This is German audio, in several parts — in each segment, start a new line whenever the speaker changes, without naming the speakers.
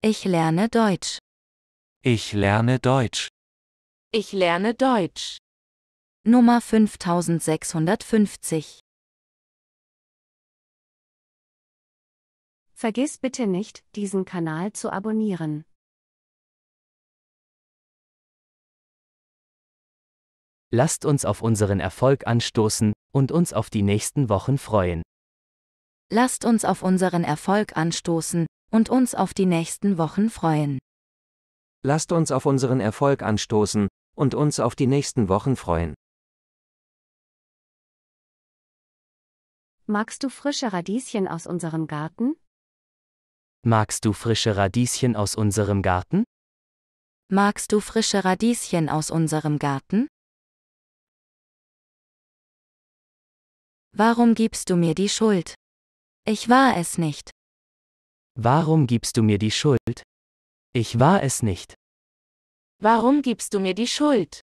Ich lerne Deutsch. Ich lerne Deutsch. Ich lerne Deutsch. Nummer 5650. Vergiss bitte nicht, diesen Kanal zu abonnieren. Lasst uns auf unseren Erfolg anstoßen und uns auf die nächsten Wochen freuen. Lasst uns auf unseren Erfolg anstoßen und uns auf die nächsten Wochen freuen.
Lasst uns auf unseren Erfolg anstoßen und uns auf die nächsten Wochen freuen.
Magst du frische Radieschen aus unserem Garten?
Magst du frische Radieschen aus unserem Garten?
Magst du frische Radieschen aus unserem Garten? Warum gibst du mir die Schuld? Ich war es nicht. Warum gibst du mir die Schuld? Ich war es nicht. Warum gibst du mir die Schuld?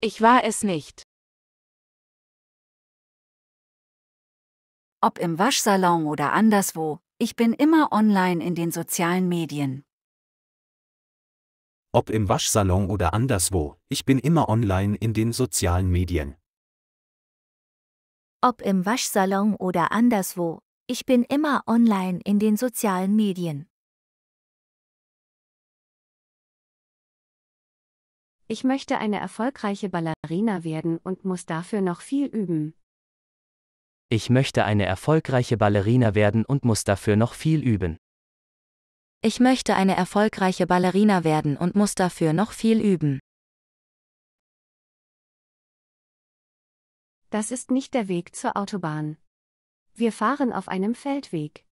Ich war es nicht. Ob im Waschsalon oder anderswo, ich bin immer online in den sozialen Medien.
Ob im Waschsalon oder anderswo, ich bin immer online in den sozialen
Medien. Ob im Waschsalon oder anderswo, ich bin immer online in den sozialen Medien. Ich möchte eine erfolgreiche Ballerina werden und muss dafür noch viel üben.
Ich möchte eine erfolgreiche Ballerina werden und muss dafür noch viel üben.
Ich möchte eine erfolgreiche Ballerina werden und muss dafür noch viel üben. Das ist nicht der Weg zur Autobahn. Wir fahren auf einem Feldweg.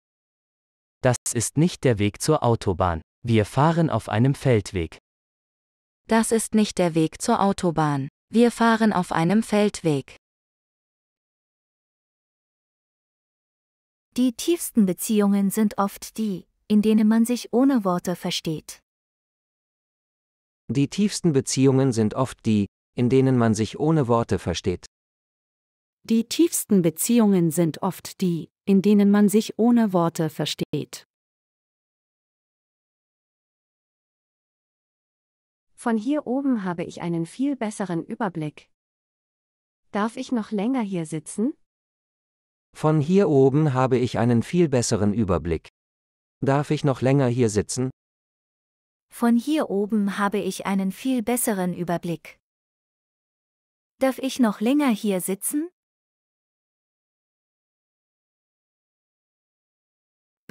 Das ist nicht der Weg zur Autobahn. Wir fahren auf einem
Feldweg. Das ist nicht der Weg zur Autobahn. Wir fahren auf einem Feldweg. Die tiefsten Beziehungen sind oft die, in denen man sich ohne Worte versteht.
Die tiefsten Beziehungen sind oft die, in denen man sich ohne Worte
versteht. Die tiefsten Beziehungen sind oft die, in denen man sich ohne Worte versteht. Von hier oben habe ich einen viel besseren Überblick. Darf ich noch länger hier sitzen?
Von hier oben habe ich einen viel besseren Überblick. Darf ich noch länger hier sitzen?
Von hier oben habe ich einen viel besseren Überblick. Darf ich noch länger hier sitzen?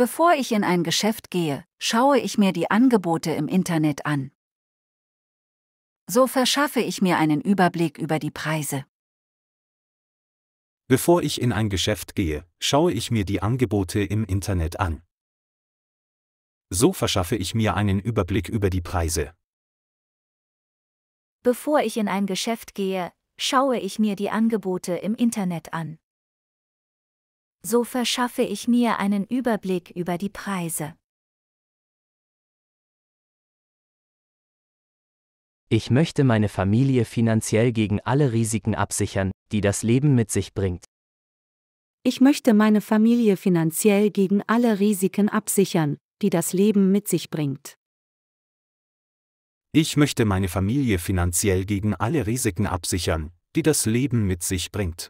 Bevor ich in ein Geschäft gehe, schaue ich mir die Angebote im Internet an. So verschaffe ich mir einen Überblick über die Preise.
Bevor ich in ein Geschäft gehe, schaue ich mir die Angebote im Internet an. So verschaffe ich mir einen Überblick über die
Preise. Bevor ich in ein Geschäft gehe, schaue ich mir die Angebote im Internet an so verschaffe ich mir einen Überblick über die Preise.
Ich möchte meine Familie finanziell gegen alle Risiken absichern, die das Leben mit sich bringt.
Ich möchte meine Familie finanziell gegen alle Risiken absichern, die das Leben mit sich bringt.
Ich möchte meine Familie finanziell gegen alle Risiken absichern, die das
Leben mit sich bringt.